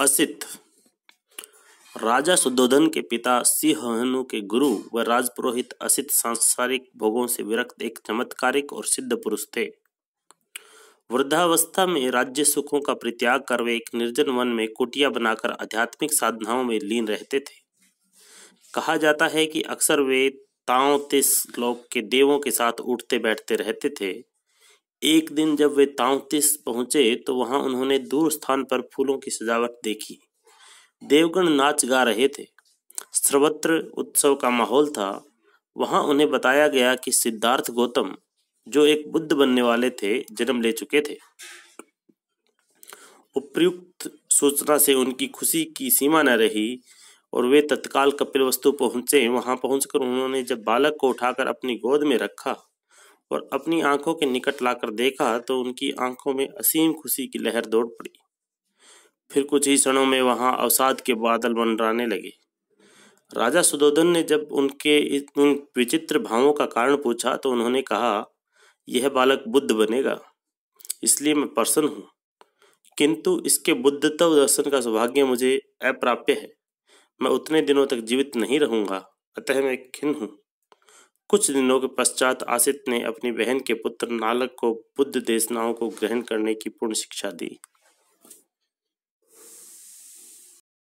असित राजा सुद्धोधन के पिता सिंहनु के गुरु व राजपुरोहित असित सांसारिक भोगों से विरक्त एक चमत्कारिक और सिद्ध पुरुष थे वृद्धावस्था में राज्य सुखों का परित्याग कर वे एक निर्जन वन में कुटिया बनाकर आध्यात्मिक साधनाओं में लीन रहते थे कहा जाता है कि अक्सर वे ताओ तिस लोक के देवों के साथ उठते बैठते रहते थे एक दिन जब वे ताउतिस पहुंचे तो वहां उन्होंने दूर स्थान पर फूलों की सजावट देखी देवगण नाच गा रहे थे सर्वत्र उत्सव का माहौल था वहां उन्हें बताया गया कि सिद्धार्थ गौतम जो एक बुद्ध बनने वाले थे जन्म ले चुके थे उपयुक्त सूचना से उनकी खुशी की सीमा न रही और वे तत्काल कपिल वस्तु पहुंचे वहां पहुंचकर उन्होंने जब बालक को उठाकर अपनी गोद में रखा और अपनी आंखों के निकट लाकर देखा तो उनकी आंखों में असीम खुशी की लहर दौड़ पड़ी फिर कुछ ही क्षणों में वहां अवसाद के बादल मंडराने लगे राजा सुदोधन ने जब उनके इन विचित्र भावों का कारण पूछा तो उन्होंने कहा यह बालक बुद्ध बनेगा इसलिए मैं प्रसन्न हूँ किंतु इसके बुद्धत्व दर्शन का सौभाग्य मुझे अप्राप्य है मैं उतने दिनों तक जीवित नहीं रहूँगा अतः मैं खिन्न हूँ कुछ दिनों के पश्चात आसित ने अपनी बहन के पुत्र नालक को बुद्ध देशनाओं को ग्रहण करने की पूर्ण शिक्षा दी